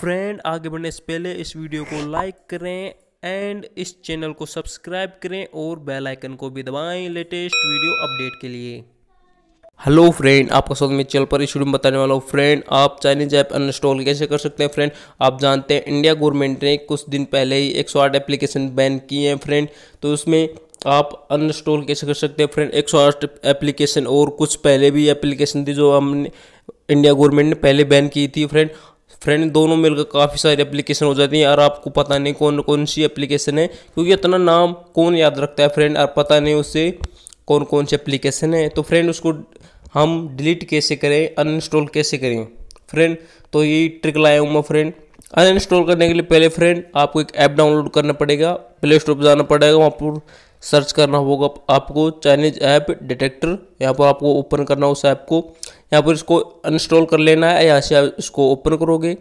friend आगे बढ़ने से पहले इस वीडियो को लाइक करें एंड इस चैनल को सब्सक्राइब करें और बेल आइकन को भी दबाएं लेटेस्ट वीडियो अपडेट के लिए हेलो फ्रेंड आपका स्वागत मेरे चैनल पर इस वीडियो में बताने वाला हूँ फ्रेंड आप चाइनीज ऐप अनस्टॉल कैसे कर सकते हैं फ्रेंड आप जानते हैं इंडिया गवर्नमेंट ने कुछ दिन पहले ही एक सौ आठ एप्लीकेशन बैन की है फ्रेंड तो उसमें आप अनस्टॉल कैसे कर सकते हैं फ्रेंड एक सौ आठ एप्लीकेशन और कुछ पहले भी एप्लीकेशन थी जो हमने इंडिया गवर्नमेंट ने पहले बैन की थी फ्रेंड फ्रेंड दोनों मिलकर काफ़ी सारी एप्लीकेशन हो जाती हैं और आपको पता नहीं कौन कौन सी एप्लीकेशन है क्योंकि इतना नाम कौन याद रखता है फ्रेंड और पता नहीं उससे कौन कौन सी एप्लीकेशन है तो फ्रेंड उसको हम डिलीट कैसे करें अनइंस्टॉल कैसे करें फ्रेंड तो ये ट्रिक लाया हूँ मैं फ्रेंड अनइंस्टॉल करने के लिए पहले फ्रेंड आपको एक ऐप डाउनलोड करना पड़ेगा प्ले स्टोर पर जाना पड़ेगा वहाँ पर सर्च करना होगा आपको चाइनीज ऐप डिटेक्टर यहाँ पर आपको ओपन करना उस ऐप को यहाँ पर इसको अनस्टॉल कर लेना है यहाँ से आप इसको ओपन करोगे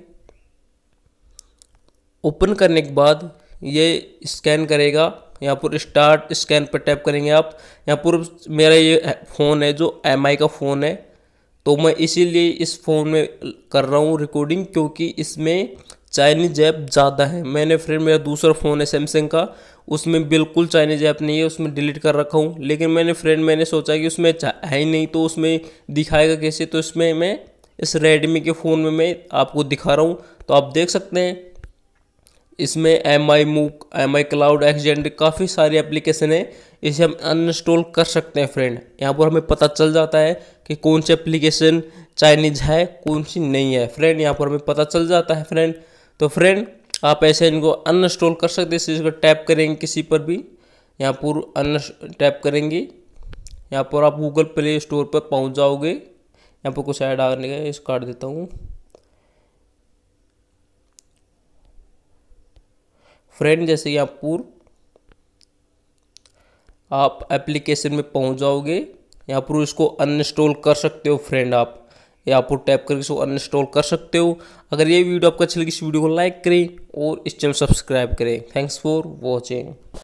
ओपन करने के बाद ये स्कैन करेगा यहाँ पर स्टार्ट स्कैन पर टैप करेंगे आप यहाँ पर मेरा ये फ़ोन है जो एम का फ़ोन है तो मैं इसीलिए इस फ़ोन में कर रहा हूँ रिकॉर्डिंग क्योंकि इसमें चाइनीज ऐप ज़्यादा है मैंने फिर मेरा दूसरा फ़ोन है सैमसंग का उसमें बिल्कुल चाइनीज ऐप नहीं है उसमें डिलीट कर रखा हूँ लेकिन मैंने फ्रेंड मैंने सोचा कि उसमें अच्छा है ही नहीं तो उसमें दिखाएगा कैसे तो इसमें मैं इस रेडमी के फ़ोन में मैं आपको दिखा रहा हूँ तो आप देख सकते हैं इसमें एम आई मूक एम आई क्लाउड एक्सजेंड काफ़ी सारी एप्लीकेशन है इसे हम अनइंस्टॉल कर सकते हैं फ्रेंड यहाँ पर हमें पता चल जाता है कि कौन सी एप्लीकेशन चाइनीज है कौन सी नहीं है फ्रेंड यहाँ पर हमें पता चल जाता है फ्रेंड तो फ्रेंड आप ऐसे इनको अनस्टॉल कर सकते हैं इसको टैप करेंगे किसी पर भी यहाँ पर अन टैप करेंगे यहाँ पर आप गूगल प्ले स्टोर पर पहुँच जाओगे यहाँ पर कुछ ऐड आने का इस काट देता हूँ फ्रेंड जैसे यहाँ पर आप एप्लीकेशन में पहुँच जाओगे यहाँ पर इसको अनइंस्टॉल कर सकते हो फ्रेंड आप या आपको टैप करके इसको अनइंस्टॉल कर सकते हो अगर ये वीडियो आपको अच्छी लगी इस वीडियो को लाइक करें और इस चैनल सब्सक्राइब करें थैंक्स फॉर वॉचिंग